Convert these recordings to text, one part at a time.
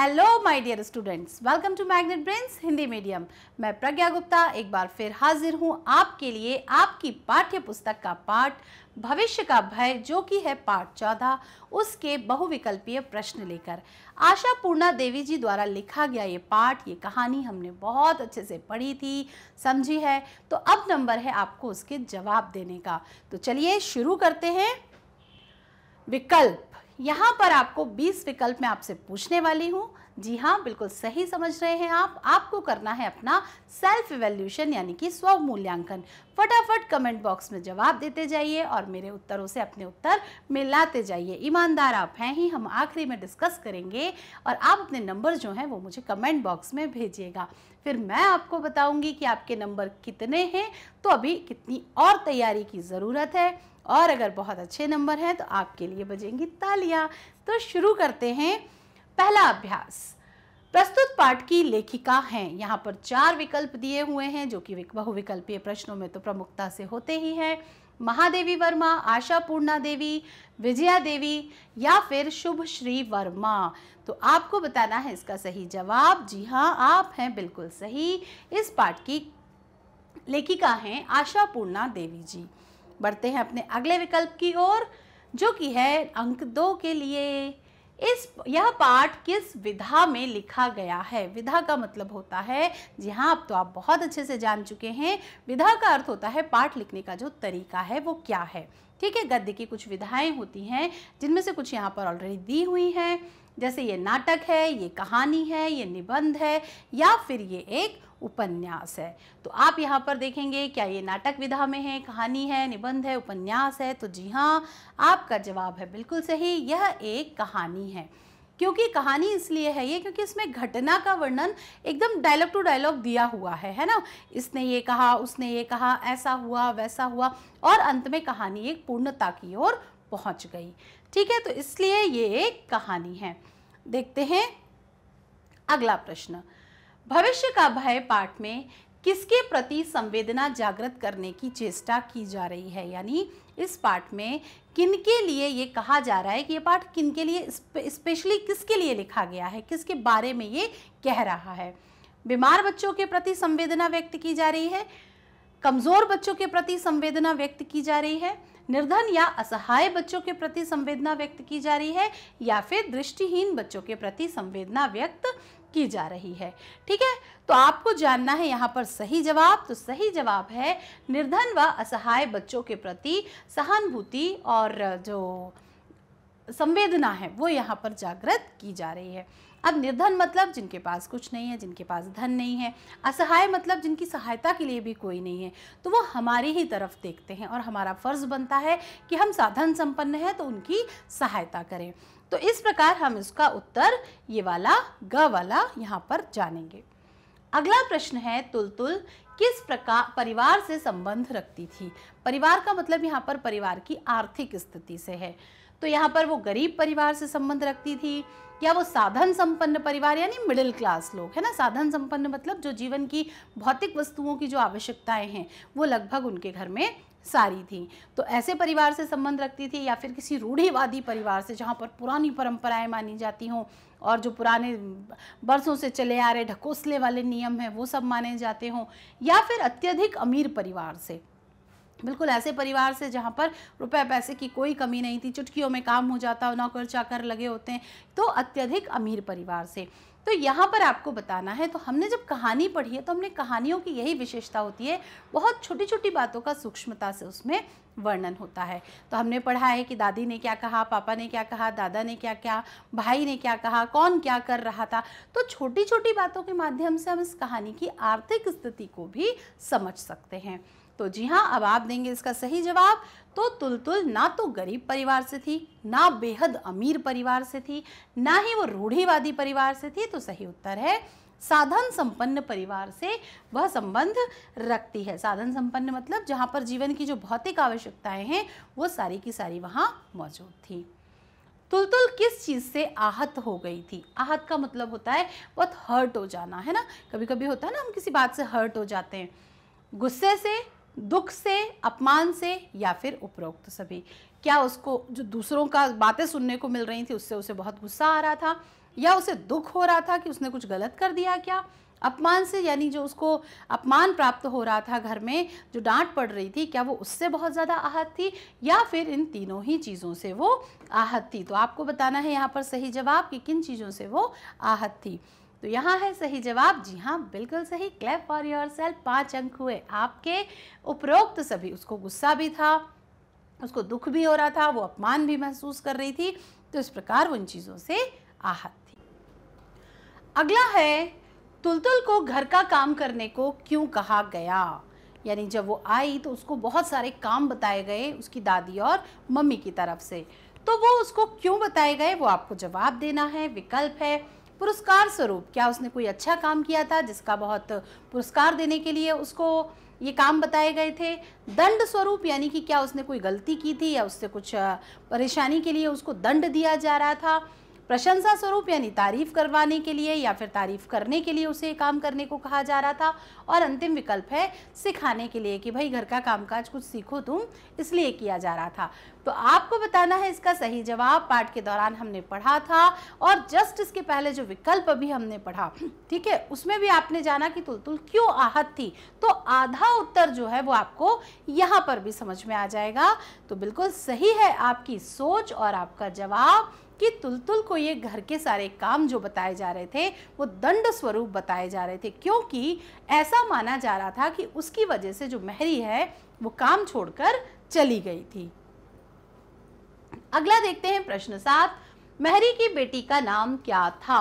hello my dear students welcome to magnet brains Hindi medium मैं प्रज्ञा गुप्ता एक बार फिर हाजिर हूँ आपके लिए आपकी पाठ्य पुस्तक का पाठ भविष्य का भय जो कि है पाठ चौदह उसके बहुविकल्पीय प्रश्न लेकर आशा पूर्णा देवी जी द्वारा लिखा गया ये पाठ ये कहानी हमने बहुत अच्छे से पढ़ी थी समझी है तो अब नंबर है आपको उसके जवाब देने का तो चलिए शुरू करते हैं विकल्प यहाँ पर आपको 20 विकल्प में आपसे पूछने वाली हूँ जी हाँ बिल्कुल सही समझ रहे हैं आप आपको करना है अपना सेल्फ इवेल्यूशन यानी कि स्व मूल्यांकन फटाफट कमेंट बॉक्स में जवाब देते जाइए और मेरे उत्तरों से अपने उत्तर मिलाते जाइए ईमानदार आप हैं ही हम आखिरी में डिस्कस करेंगे और आप अपने नंबर जो हैं वो मुझे कमेंट बॉक्स में भेजिएगा फिर मैं आपको बताऊँगी कि आपके नंबर कितने हैं तो अभी कितनी और तैयारी की ज़रूरत है और अगर बहुत अच्छे नंबर हैं तो आपके लिए बजेंगी तालियां तो शुरू करते हैं पहला अभ्यास प्रस्तुत पाठ की लेखिका हैं यहाँ पर चार विकल्प दिए हुए हैं जो कि बहुविकल्पीय प्रश्नों में तो प्रमुखता से होते ही हैं महादेवी वर्मा आशा पूर्णा देवी विजया देवी या फिर शुभ श्री वर्मा तो आपको बताना है इसका सही जवाब जी हाँ आप हैं बिल्कुल सही इस पाठ की लेखिका हैं आशा पूर्णा देवी जी बढ़ते हैं अपने अगले विकल्प की ओर जो कि है अंक दो के लिए इस यह पाठ किस विधा में लिखा गया है विधा का मतलब होता है जी हाँ अब तो आप बहुत अच्छे से जान चुके हैं विधा का अर्थ होता है पाठ लिखने का जो तरीका है वो क्या है ठीक है गद्य की कुछ विधाएं होती हैं जिनमें से कुछ यहाँ पर ऑलरेडी दी हुई हैं जैसे ये नाटक है ये कहानी है ये निबंध है या फिर ये एक उपन्यास है तो आप यहाँ पर देखेंगे क्या ये नाटक विधा में है कहानी है निबंध है उपन्यास है तो जी हाँ आपका जवाब है बिल्कुल सही यह एक कहानी है क्योंकि कहानी इसलिए है ये क्योंकि इसमें घटना का वर्णन एकदम डायलॉग टू डायलॉग दिया हुआ है है ना इसने ये कहा उसने ये कहा ऐसा हुआ वैसा हुआ और अंत में कहानी एक पूर्णता की ओर पहुंच गई ठीक है तो इसलिए ये एक कहानी है देखते हैं अगला प्रश्न भविष्य का भय पाठ में किसके प्रति संवेदना जागृत करने की चेष्टा की जा रही है यानी इस पाठ में किन के लिए ये कहा जा रहा है कि ये पाठ किन के लिए स्पेशली किसके लिए लिखा गया है किसके बारे में ये कह रहा है बीमार बच्चों के प्रति संवेदना व्यक्त की जा रही है कमज़ोर बच्चों के प्रति संवेदना व्यक्त की जा रही है निर्धन या असहाय बच्चों के प्रति संवेदना व्यक्त की जा रही है या फिर दृष्टिहीन बच्चों के प्रति संवेदना व्यक्त की जा रही है ठीक है तो आपको जानना है यहाँ पर सही जवाब तो सही जवाब है निर्धन व असहाय बच्चों के प्रति सहानुभूति और जो संवेदना है वो यहाँ पर जागृत की जा रही है अब निर्धन मतलब जिनके पास कुछ नहीं है जिनके पास धन नहीं है असहाय मतलब जिनकी सहायता के लिए भी कोई नहीं है तो वो हमारी ही तरफ देखते हैं और हमारा फ़र्ज़ बनता है कि हम साधन संपन्न है तो उनकी सहायता करें तो इस प्रकार हम इसका उत्तर ये वाला ग वाला यहाँ पर जानेंगे अगला प्रश्न है तुल -तुल किस प्रकार परिवार से संबंध रखती थी परिवार का मतलब यहाँ पर परिवार की आर्थिक स्थिति से है तो यहाँ पर वो गरीब परिवार से संबंध रखती थी या वो साधन संपन्न परिवार यानी मिडिल क्लास लोग है ना साधन संपन्न मतलब जो जीवन की भौतिक वस्तुओं की जो आवश्यकताएं हैं वो लगभग उनके घर में सारी थी तो ऐसे परिवार से संबंध रखती थी या फिर किसी रूढ़िवादी परिवार से जहाँ पर पुरानी परंपराएं मानी जाती हों और जो पुराने बरसों से चले आ रहे ढकोसले वाले नियम हैं वो सब माने जाते हों या फिर अत्यधिक अमीर परिवार से बिल्कुल ऐसे परिवार से जहाँ पर रुपए पैसे की कोई कमी नहीं थी चुटकियों में काम हो जाता नौकर चाकर लगे होते हैं तो अत्यधिक अमीर परिवार से तो यहाँ पर आपको बताना है तो हमने जब कहानी पढ़ी है तो हमने कहानियों की यही विशेषता होती है बहुत छोटी छोटी बातों का सूक्ष्मता से उसमें वर्णन होता है तो हमने पढ़ा है कि दादी ने क्या कहा पापा ने क्या कहा दादा ने क्या क्या भाई ने क्या कहा कौन क्या कर रहा था तो छोटी छोटी बातों के माध्यम से हम इस कहानी की आर्थिक स्थिति को भी समझ सकते हैं तो जी हाँ अब आप देंगे इसका सही जवाब तो तुलतुल ना तो गरीब परिवार से थी ना बेहद अमीर परिवार से थी ना ही वो रूढ़ीवादी परिवार से थी तो सही उत्तर है साधन संपन्न परिवार से वह संबंध रखती है साधन संपन्न मतलब जहाँ पर जीवन की जो भौतिक आवश्यकताएं हैं वो सारी की सारी वहाँ मौजूद थी तुलतुल किस चीज़ से आहत हो गई थी आहत का मतलब होता है बहुत हर्ट हो जाना है ना कभी कभी होता है ना हम किसी बात से हर्ट हो जाते हैं गुस्से से दुख से अपमान से या फिर उपरोक्त सभी क्या उसको जो दूसरों का बातें सुनने को मिल रही थी उससे उसे बहुत गुस्सा आ रहा था या उसे दुख हो रहा था कि उसने कुछ गलत कर दिया क्या अपमान से यानी जो उसको अपमान प्राप्त हो रहा था घर में जो डांट पड़ रही थी क्या वो उससे बहुत ज़्यादा आहत थी या फिर इन तीनों ही चीज़ों से वो आहत थी तो आपको बताना है यहाँ पर सही जवाब कि किन चीज़ों से वो आहत थी तो यहाँ है सही जवाब जी हाँ बिल्कुल सही क्लैप फॉर योर सेल्फ पाँच अंक हुए आपके उपरोक्त सभी उसको गुस्सा भी था उसको दुख भी हो रहा था वो अपमान भी महसूस कर रही थी तो इस प्रकार वो चीज़ों से आहत थी अगला है तुलतुल को घर का काम करने को क्यों कहा गया यानी जब वो आई तो उसको बहुत सारे काम बताए गए उसकी दादी और मम्मी की तरफ से तो वो उसको क्यों बताए गए वो आपको जवाब देना है विकल्प है पुरस्कार स्वरूप क्या उसने कोई अच्छा काम किया था जिसका बहुत पुरस्कार देने के लिए उसको ये काम बताए गए थे दंड स्वरूप यानी कि क्या उसने कोई गलती की थी या उससे कुछ परेशानी के लिए उसको दंड दिया जा रहा था प्रशंसा स्वरूप यानी तारीफ करवाने के लिए या फिर तारीफ करने के लिए उसे काम करने को कहा जा रहा था और अंतिम विकल्प है सिखाने के लिए कि भाई घर का कामकाज कुछ सीखो तुम इसलिए किया जा रहा था तो आपको बताना है इसका सही जवाब पाठ के दौरान हमने पढ़ा था और जस्ट इसके पहले जो विकल्प अभी हमने पढ़ा ठीक है उसमें भी आपने जाना कि तुलतुल क्यों आहत थी तो आधा उत्तर जो है वो आपको यहाँ पर भी समझ में आ जाएगा तो बिल्कुल सही है आपकी सोच और आपका जवाब कि तुलतुल को ये घर के सारे काम जो बताए जा रहे थे वो दंड स्वरूप बताए जा रहे थे क्योंकि ऐसा माना जा रहा था कि उसकी वजह से जो महरी है वो काम छोड़कर चली गई थी अगला देखते हैं प्रश्न सात महरी की बेटी का नाम क्या था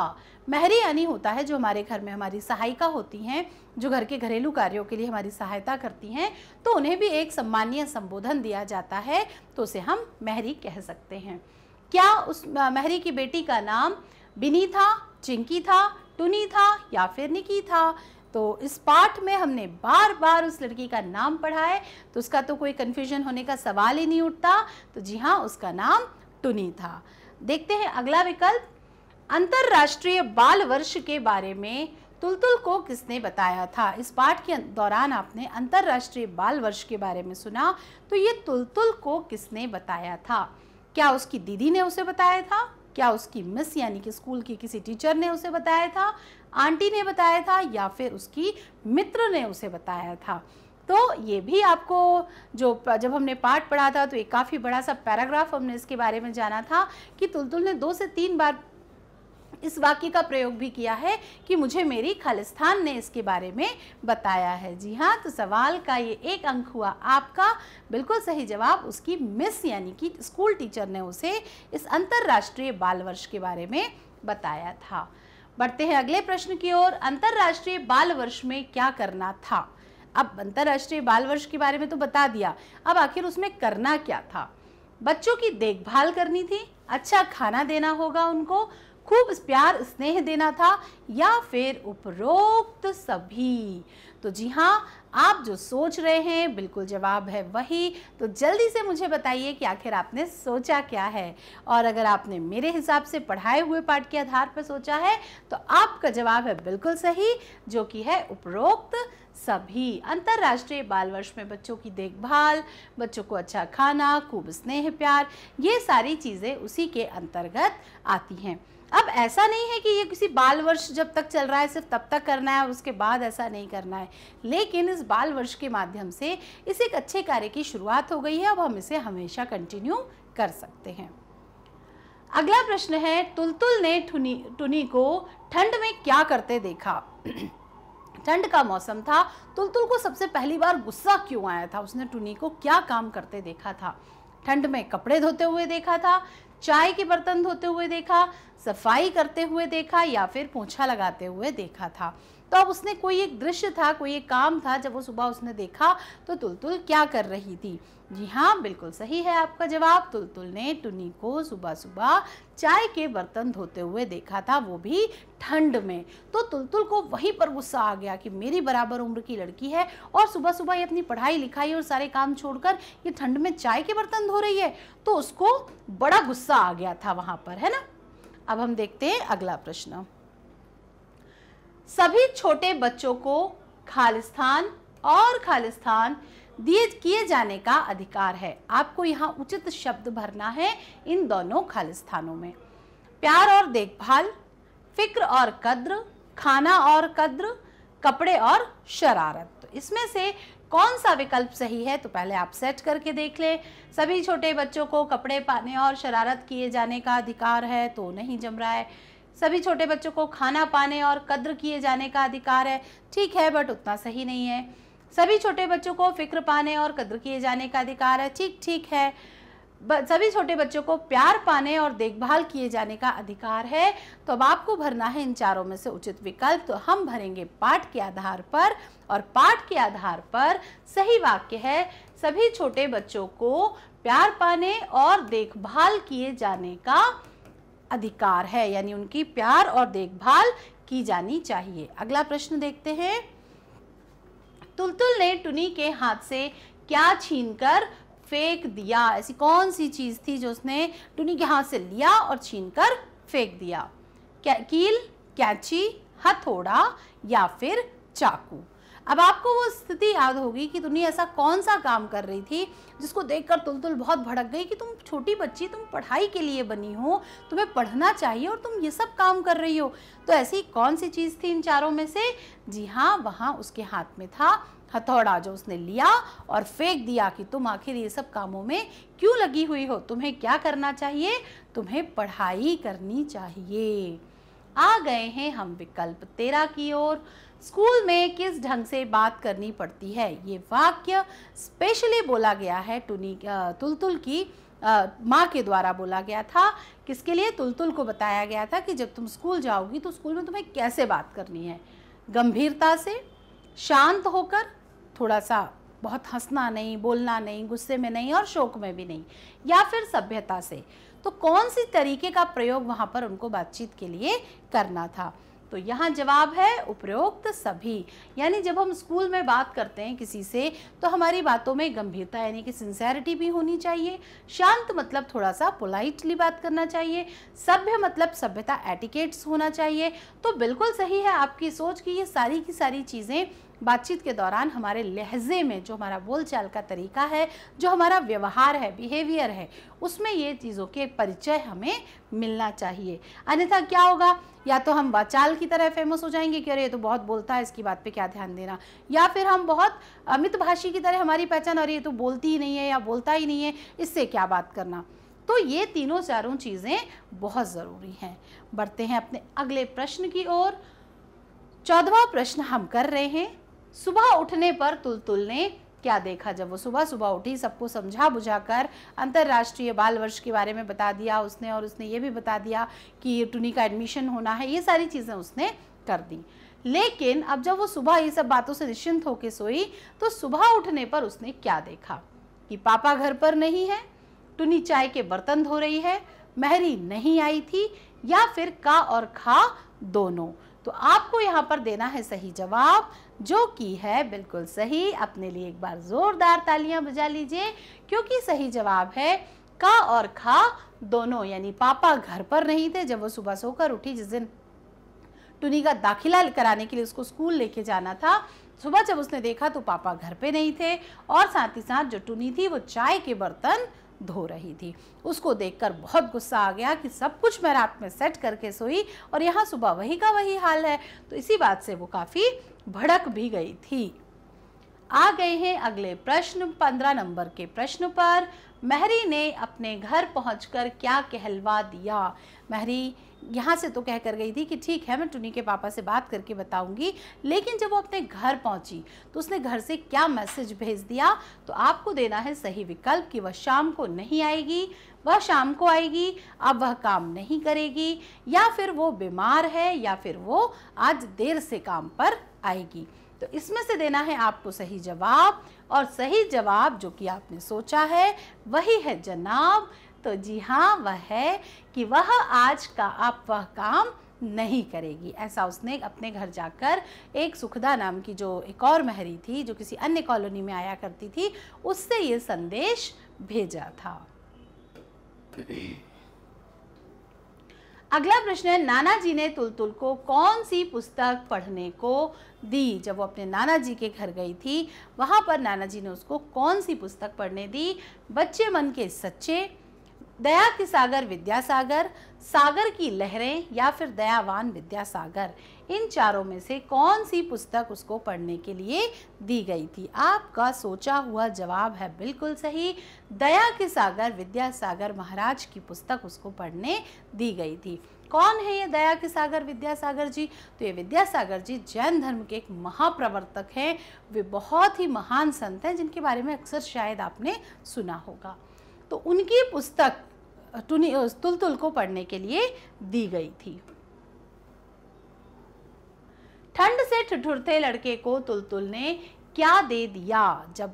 महरी यानी होता है जो हमारे घर में हमारी सहायिका होती हैं जो घर के घरेलू कार्यों के लिए हमारी सहायता करती हैं तो उन्हें भी एक सम्मानीय संबोधन दिया जाता है तो उसे हम महरी कह सकते हैं क्या उस महरी की बेटी का नाम बिनी था चिंकी था टुनी था या फिर निकी था तो इस पाठ में हमने बार बार उस लड़की का नाम पढ़ा है तो उसका तो कोई कन्फ्यूजन होने का सवाल ही नहीं उठता तो जी हाँ उसका नाम टुनी था देखते हैं अगला विकल्प अंतर्राष्ट्रीय बाल वर्ष के बारे में तुलतुल को किसने बताया था इस पाठ के दौरान आपने अंतर्राष्ट्रीय बाल वर्ष के बारे में सुना तो ये तुलतुल को किसने बताया था क्या उसकी दीदी ने उसे बताया था क्या उसकी मिस यानी कि स्कूल की किसी टीचर ने उसे बताया था आंटी ने बताया था या फिर उसकी मित्र ने उसे बताया था तो ये भी आपको जो जब हमने पाठ पढ़ा था तो एक काफ़ी बड़ा सा पैराग्राफ हमने इसके बारे में जाना था कि तुलतुल ने दो से तीन बार इस वाक्य का प्रयोग भी किया है कि मुझे मेरी खालिस्तान ने इसके बारे में बताया है जी हाँ तो सवाल का ये एक अंक हुआ आपका बिल्कुल सही जवाब उसकी मिस यानी कि स्कूल टीचर ने उसे इस अंतर्राष्ट्रीय बाल वर्ष के बारे में बताया था बढ़ते हैं अगले प्रश्न की ओर अंतर्राष्ट्रीय बाल वर्ष में क्या करना था अब अंतर्राष्ट्रीय बाल वर्ष के बारे में तो बता दिया अब आखिर उसमें करना क्या था बच्चों की देखभाल करनी थी अच्छा खाना देना होगा उनको खूब प्यार स्नेह देना था या फिर उपरोक्त सभी तो जी हाँ आप जो सोच रहे हैं बिल्कुल जवाब है वही तो जल्दी से मुझे बताइए कि आखिर आपने सोचा क्या है और अगर आपने मेरे हिसाब से पढ़ाए हुए पाठ के आधार पर सोचा है तो आपका जवाब है बिल्कुल सही जो कि है उपरोक्त सभी अंतर्राष्ट्रीय बाल वर्ष में बच्चों की देखभाल बच्चों को अच्छा खाना खूब स्नेह प्यार ये सारी चीज़ें उसी के अंतर्गत आती हैं अब ऐसा नहीं है कि ये किसी बाल वर्ष जब तक चल रहा है सिर्फ तब तक करना है उसके बाद ऐसा नहीं करना है लेकिन इस बाल वर्ष के माध्यम से इस एक अच्छे कार्य की शुरुआत हो गई है अब हम इसे हमेशा कंटिन्यू कर सकते हैं अगला प्रश्न है तुलतुल ने ठुनी टुनी को ठंड में क्या करते देखा ठंड का मौसम था तुलतुल को सबसे पहली बार गुस्सा क्यों आया था उसने टुनी को क्या काम करते देखा था ठंड में कपड़े धोते हुए देखा था चाय के बर्तन धोते हुए देखा सफाई करते हुए देखा या फिर पोछा लगाते हुए देखा था तो अब उसने कोई एक दृश्य था कोई एक काम था जब वो सुबह उसने देखा तो तुलतुल क्या कर रही थी जी हाँ बिल्कुल सही है आपका जवाब तुलतुल ने टुनी को सुबह सुबह चाय के बर्तन धोते हुए देखा था वो भी ठंड में तो तुलतुल को वहीं पर गुस्सा आ गया कि मेरी बराबर उम्र की लड़की है और सुबह सुबह ये अपनी पढ़ाई लिखाई और सारे काम छोड़कर ये ठंड में चाय के बर्तन धो रही है तो उसको बड़ा गुस्सा आ गया था वहाँ पर है ना अब हम देखते हैं अगला प्रश्न सभी छोटे बच्चों को खालिस्तान और खालिस्तान दिए किए जाने का अधिकार है आपको यहाँ उचित शब्द भरना है इन दोनों खालिस्तानों में प्यार और देखभाल फिक्र और कद्र खाना और कद्र कपड़े और शरारत तो इसमें से कौन सा विकल्प सही है तो पहले आप सेट करके देख लें सभी छोटे बच्चों को कपड़े पाने और शरारत किए जाने का अधिकार है तो नहीं जम रहा है सभी छोटे बच्चों को खाना पाने और कद्र किए जाने का अधिकार है ठीक है बट उतना सही नहीं है सभी छोटे बच्चों को फिक्र पाने और कद्र किए जाने का अधिकार है ठीक ठीक है सभी छोटे बच्चों को प्यार पाने और देखभाल किए जाने का अधिकार है तो अब आपको भरना है इन चारों में से उचित विकल्प तो हम भरेंगे पाठ के आधार पर और पाठ के आधार पर सही वाक्य है सभी छोटे बच्चों को प्यार पाने और देखभाल किए जाने का अधिकार है यानी उनकी प्यार और देखभाल की जानी चाहिए अगला प्रश्न देखते हैं तुलतुल ने टुनी के हाथ से क्या छीनकर फेंक दिया ऐसी कौन सी चीज़ थी जो उसने टुनी के हाथ से लिया और छीनकर फेंक दिया क्या कील कैची हथौड़ा या फिर चाकू अब आपको वो स्थिति याद होगी कि तुमने ऐसा कौन सा काम कर रही थी जिसको देखकर तुल बहुत भड़क गई कि तुम छोटी बच्ची तुम पढ़ाई के लिए बनी हो तुम्हें पढ़ना चाहिए और तुम ये सब काम कर रही हो तो ऐसी कौन सी चीज़ थी इन चारों में से जी हाँ वहाँ उसके हाथ में था हथौड़ा जो उसने लिया और फेंक दिया कि तुम आखिर ये सब कामों में क्यों लगी हुई हो तुम्हें क्या करना चाहिए तुम्हें पढ़ाई करनी चाहिए आ गए हैं हम विकल्प तेरा की ओर स्कूल में किस ढंग से बात करनी पड़ती है ये वाक्य स्पेशली बोला गया है टुनी तुलतुल की माँ के द्वारा बोला गया था किसके लिए तुलतुल को बताया गया था कि जब तुम स्कूल जाओगी तो स्कूल में तुम्हें कैसे बात करनी है गंभीरता से शांत होकर थोड़ा सा बहुत हंसना नहीं बोलना नहीं गुस्से में नहीं और शोक में भी नहीं या फिर सभ्यता से तो कौन सी तरीके का प्रयोग वहाँ पर उनको बातचीत के लिए करना था तो यहाँ जवाब है उपरोक्त सभी यानी जब हम स्कूल में बात करते हैं किसी से तो हमारी बातों में गंभीरता यानी कि सिंसेरिटी भी होनी चाहिए शांत मतलब थोड़ा सा पोलाइटली बात करना चाहिए सभ्य मतलब सभ्यता एटिकेट्स होना चाहिए तो बिल्कुल सही है आपकी सोच कि ये सारी की सारी चीज़ें बातचीत के दौरान हमारे लहजे में जो हमारा बोलचाल का तरीका है जो हमारा व्यवहार है बिहेवियर है उसमें ये चीज़ों के परिचय हमें मिलना चाहिए अन्यथा क्या होगा या तो हम वाचाल की तरह फेमस हो जाएंगे कि अरे ये तो बहुत बोलता है इसकी बात पे क्या ध्यान देना या फिर हम बहुत अमित भाषी की तरह हमारी पहचान अरे ये तो बोलती ही नहीं है या बोलता ही नहीं है इससे क्या बात करना तो ये तीनों चारों चीज़ें बहुत ज़रूरी हैं बढ़ते हैं अपने अगले प्रश्न की ओर चौदवा प्रश्न हम कर रहे हैं सुबह उठने पर तुलतुल ने क्या देखा जब वो सुबह सुबह उठी सबको समझा बुझाकर अंतर्राष्ट्रीय बाल वर्ष के बारे में बता दिया उसने और उसने ये भी बता दिया कि टुनी का एडमिशन होना है ये सारी चीज़ें उसने कर दी लेकिन अब जब वो सुबह ये सब बातों से निश्चिंत होकर सोई तो सुबह उठने पर उसने क्या देखा कि पापा घर पर नहीं है टुनी चाय के बर्तन धो रही है महरी नहीं आई थी या फिर का और खा दोनों तो आपको यहाँ पर देना है सही जवाब जो कि है बिल्कुल सही अपने लिए एक बार ज़ोरदार तालियां बजा लीजिए क्योंकि सही जवाब है का और खा दोनों यानी पापा घर पर नहीं थे जब वो सुबह सोकर उठी जिस दिन टुनी का दाखिला कराने के लिए उसको स्कूल लेके जाना था सुबह जब उसने देखा तो पापा घर पे नहीं थे और साथ ही साथ जो टुनी थी वो चाय के बर्तन धो रही थी उसको देखकर बहुत गुस्सा आ गया कि सब कुछ मैं रात में सेट करके सोई और यहाँ सुबह वही का वही हाल है तो इसी बात से वो काफ़ी भड़क भी गई थी आ गए हैं अगले प्रश्न पंद्रह नंबर के प्रश्न पर महरी ने अपने घर पहुंचकर क्या कहलवा दिया महरी यहाँ से तो कह कर गई थी कि ठीक है मैं टुनी के पापा से बात करके बताऊंगी लेकिन जब वो अपने घर पहुँची तो उसने घर से क्या मैसेज भेज दिया तो आपको देना है सही विकल्प कि वह शाम को नहीं आएगी वह शाम को आएगी अब वह काम नहीं करेगी या फिर वो बीमार है या फिर वो आज देर से काम पर आएगी तो इसमें से देना है आपको सही जवाब और सही जवाब जो कि आपने सोचा है वही है जनाब तो जी हाँ वह है कि वह आज का आप वह काम नहीं करेगी ऐसा उसने अपने घर जाकर एक सुखदा नाम की जो एक और महरी थी जो किसी अन्य कॉलोनी में आया करती थी उससे ये संदेश भेजा था अगला प्रश्न है नाना जी ने तुल तुल को कौन सी पुस्तक पढ़ने को दी जब वो अपने नाना जी के घर गई थी वहाँ पर नाना जी ने उसको कौन सी पुस्तक पढ़ने दी बच्चे मन के सच्चे दया के सागर विद्यासागर सागर की लहरें या फिर दयावान विद्यासागर इन चारों में से कौन सी पुस्तक उसको पढ़ने के लिए दी गई थी आपका सोचा हुआ जवाब है बिल्कुल सही दया के सागर विद्यासागर महाराज की पुस्तक उसको पढ़ने दी गई थी कौन है ये दया के सागर विद्यासागर जी तो ये विद्यासागर जी जैन धर्म के एक महाप्रवर्तक हैं वे बहुत ही महान संत हैं जिनके बारे में अक्सर शायद आपने सुना होगा तो उनकी पुस्तक टुनी तुलतुल को पढ़ने के लिए दी गई थी ठंड से ठुठुरते लड़के को तुलतुल ने क्या दे दिया जब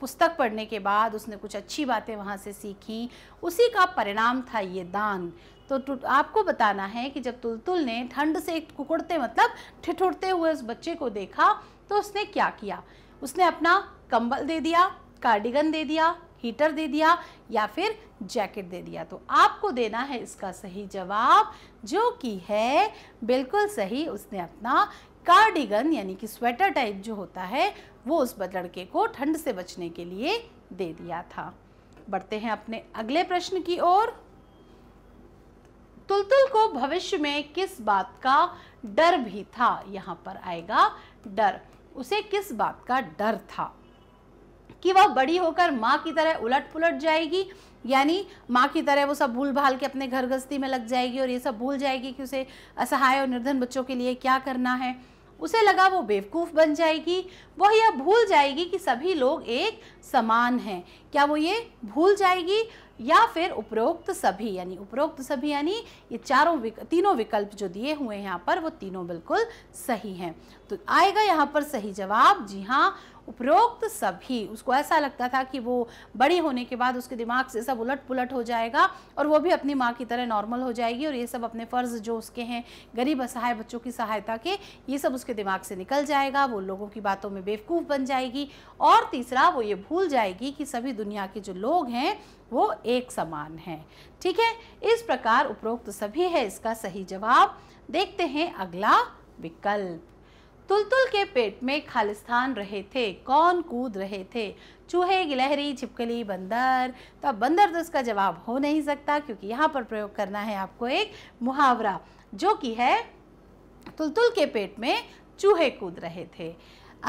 पुस्तक पढ़ने के बाद उसने कुछ अच्छी बातें वहाँ से सीखी उसी का परिणाम था ये दान तो आपको बताना है कि जब तुलतुल ने ठंड से कुकुड़ते मतलब ठिठुरते हुए उस बच्चे को देखा तो उसने क्या किया उसने अपना कंबल दे दिया कार्डिगन दे दिया हीटर दे दिया या फिर जैकेट दे दिया तो आपको देना है इसका सही जवाब जो कि है बिल्कुल सही उसने अपना कार्डिगन यानी कि स्वेटर टाइप जो होता है वो उस लड़के को ठंड से बचने के लिए दे दिया था बढ़ते हैं अपने अगले प्रश्न की ओर तुलतुल को भविष्य में किस बात का डर भी था यहाँ पर आएगा डर उसे किस बात का डर था कि वह बड़ी होकर माँ की तरह उलट पुलट जाएगी यानी माँ की तरह वो सब भूल भाल के अपने घर गस्ती में लग जाएगी और ये सब भूल जाएगी कि उसे असहाय और निर्धन बच्चों के लिए क्या करना है उसे लगा वो बेवकूफ़ बन जाएगी वह यह भूल जाएगी कि सभी लोग एक समान हैं क्या वो ये भूल जाएगी या फिर उपरोक्त सभी यानी उपरोक्त सभी यानी ये चारों विक, तीनों विकल्प जो दिए हुए हैं यहाँ पर वो तीनों बिल्कुल सही हैं तो आएगा यहाँ पर सही जवाब जी हाँ उपरोक्त सभी उसको ऐसा लगता था कि वो बड़ी होने के बाद उसके दिमाग से सब उलट पुलट हो जाएगा और वो भी अपनी माँ की तरह नॉर्मल हो जाएगी और ये सब अपने फ़र्ज़ जो उसके हैं गरीब असहाय बच्चों की सहायता के ये सब उसके दिमाग से निकल जाएगा वो लोगों की बातों में बेवकूफ़ बन जाएगी और तीसरा वो ये भूल जाएगी कि सभी दुनिया के जो लोग हैं वो एक समान हैं ठीक है इस प्रकार उपरोक्त सभी है इसका सही जवाब देखते हैं अगला विकल्प तुलतुल के पेट में खालिस्तान रहे थे कौन कूद रहे थे चूहे गिलहरी छिपकली बंदर तो अब बंदर तो इसका जवाब हो नहीं सकता क्योंकि यहाँ पर प्रयोग करना है आपको एक मुहावरा जो कि है तुलतुल के पेट में चूहे कूद रहे थे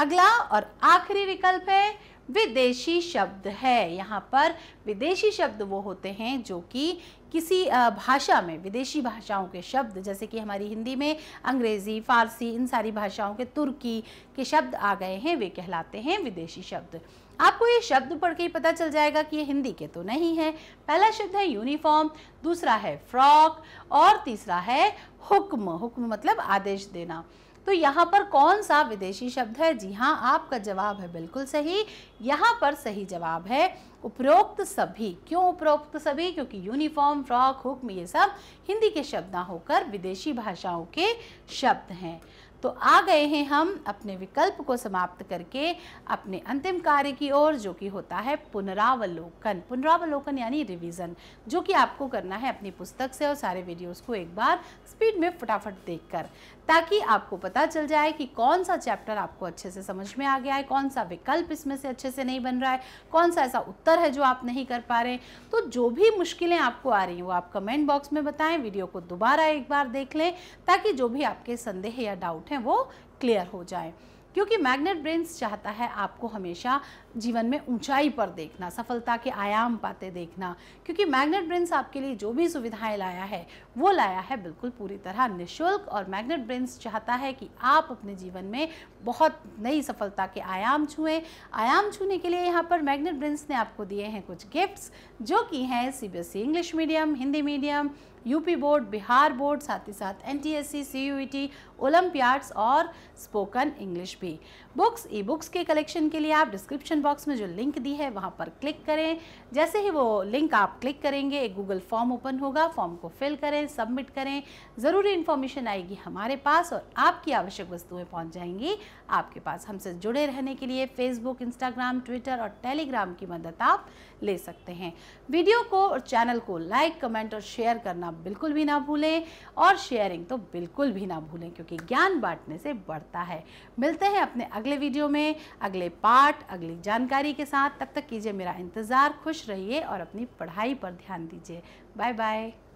अगला और आखिरी विकल्प है विदेशी शब्द है यहाँ पर विदेशी शब्द वो होते हैं जो कि किसी भाषा में विदेशी भाषाओं के शब्द जैसे कि हमारी हिंदी में अंग्रेज़ी फारसी इन सारी भाषाओं के तुर्की के शब्द आ गए हैं वे कहलाते हैं विदेशी शब्द आपको ये शब्द पढ़ के ही पता चल जाएगा कि ये हिंदी के तो नहीं है पहला शब्द है यूनिफॉर्म दूसरा है फ्रॉक और तीसरा है हुक्म हुक्म मतलब आदेश देना तो यहाँ पर कौन सा विदेशी शब्द है जी हाँ आपका जवाब है बिल्कुल सही यहाँ पर सही जवाब है उपरोक्त सभी क्यों उपरोक्त सभी क्योंकि यूनिफॉर्म फ्रॉक हुक्म ये सब हिंदी के शब्द ना होकर विदेशी भाषाओं के शब्द हैं तो आ गए हैं हम अपने विकल्प को समाप्त करके अपने अंतिम कार्य की ओर जो कि होता है पुनरावलोकन पुनरावलोकन यानी रिवीजन जो कि आपको करना है अपनी पुस्तक से और सारे वीडियोस को एक बार स्पीड में फटाफट देखकर ताकि आपको पता चल जाए कि कौन सा चैप्टर आपको अच्छे से समझ में आ गया है कौन सा विकल्प इसमें से अच्छे से नहीं बन रहा है कौन सा ऐसा उत्तर है जो आप नहीं कर पा रहे तो जो भी मुश्किलें आपको आ रही हैं वो आप कमेंट बॉक्स में बताएं वीडियो को दोबारा एक बार देख लें ताकि जो भी आपके संदेह या डाउट डाउट हैं वो क्लियर हो जाए क्योंकि मैग्नेट ब्रेन्स चाहता है आपको हमेशा जीवन में ऊंचाई पर देखना सफलता के आयाम पाते देखना क्योंकि मैग्नेट ब्रेंस आपके लिए जो भी सुविधाएं लाया है वो लाया है बिल्कुल पूरी तरह निःशुल्क और मैग्नेट ब्रेंस चाहता है कि आप अपने जीवन में बहुत नई सफलता के आयाम छुएं आयाम छूने के लिए यहाँ पर मैग्नेट ब्रेंस ने आपको दिए हैं कुछ गिफ्ट्स जो कि हैं C English medium Hindi medium UP board Bihar board साथ ही साथ N T NTSC T olympiads और स्पोकन इंग्लिश भी बुक्स ई बुक्स के कलेक्शन के लिए आप डिस्क्रिप्शन बॉक्स में जो लिंक दी है वहाँ पर क्लिक करें जैसे ही वो लिंक आप क्लिक करेंगे एक गूगल फॉर्म ओपन होगा फॉर्म को फिल करें सबमिट करें ज़रूरी इन्फॉर्मेशन आएगी हमारे पास और आपकी आवश्यक वस्तुएँ पहुँच जाएंगी आपके पास हमसे जुड़े रहने के लिए फेसबुक इंस्टाग्राम ट्विटर और टेलीग्राम की मदद आप ले सकते हैं वीडियो को और चैनल को लाइक कमेंट और शेयर करना बिल्कुल भी ना भूलें और शेयरिंग तो बिल्कुल भी ना भूलें क्योंकि ज्ञान बांटने से बढ़ता है मिलते हैं अपने अगले वीडियो में अगले पाठ अगली जानकारी के साथ तब तक कीजिए मेरा इंतज़ार खुश रहिए और अपनी पढ़ाई पर ध्यान दीजिए बाय बाय